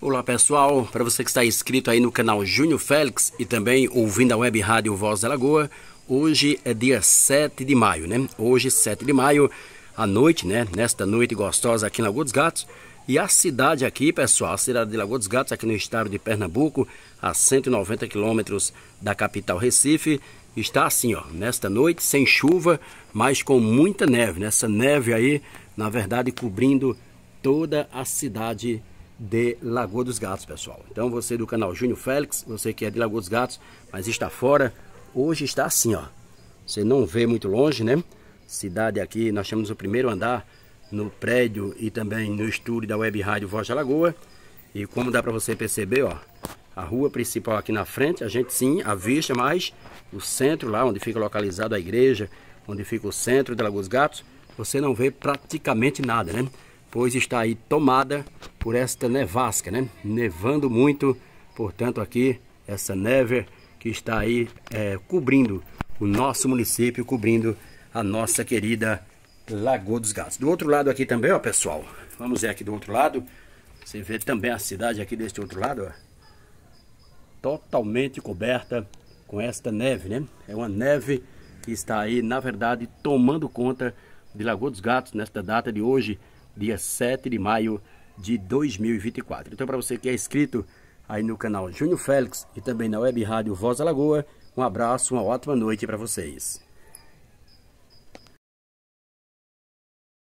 Olá pessoal, para você que está inscrito aí no canal Júnior Félix e também ouvindo a web rádio Voz da Lagoa, hoje é dia 7 de maio, né? Hoje, 7 de maio, à noite, né? Nesta noite gostosa aqui em Lagoa dos Gatos. E a cidade aqui, pessoal, a cidade de Lagoa dos Gatos, aqui no estado de Pernambuco, a 190 quilômetros da capital Recife, está assim, ó, nesta noite, sem chuva, mas com muita neve, né? Essa neve aí, na verdade, cobrindo toda a cidade de de Lagoa dos Gatos, pessoal. Então você do canal Júnior Félix, você que é de Lagoa dos Gatos, mas está fora, hoje está assim, ó. Você não vê muito longe, né? Cidade aqui, nós temos o primeiro andar no prédio e também no estúdio da Web Rádio Voz da Lagoa. E como dá para você perceber, ó, a rua principal aqui na frente, a gente sim avista, mas o centro lá onde fica localizada a igreja, onde fica o centro da Lagoa dos Gatos, você não vê praticamente nada, né? pois está aí tomada por esta nevasca, né? Nevando muito, portanto aqui essa neve que está aí é, cobrindo o nosso município, cobrindo a nossa querida Lagoa dos Gatos. Do outro lado aqui também, ó pessoal, vamos ver aqui do outro lado, você vê também a cidade aqui deste outro lado, ó, totalmente coberta com esta neve, né? É uma neve que está aí, na verdade, tomando conta de Lagoa dos Gatos nesta data de hoje, dia 7 de maio de 2024. Então, para você que é inscrito aí no canal Júnior Félix e também na web rádio Voz da Lagoa, um abraço, uma ótima noite para vocês.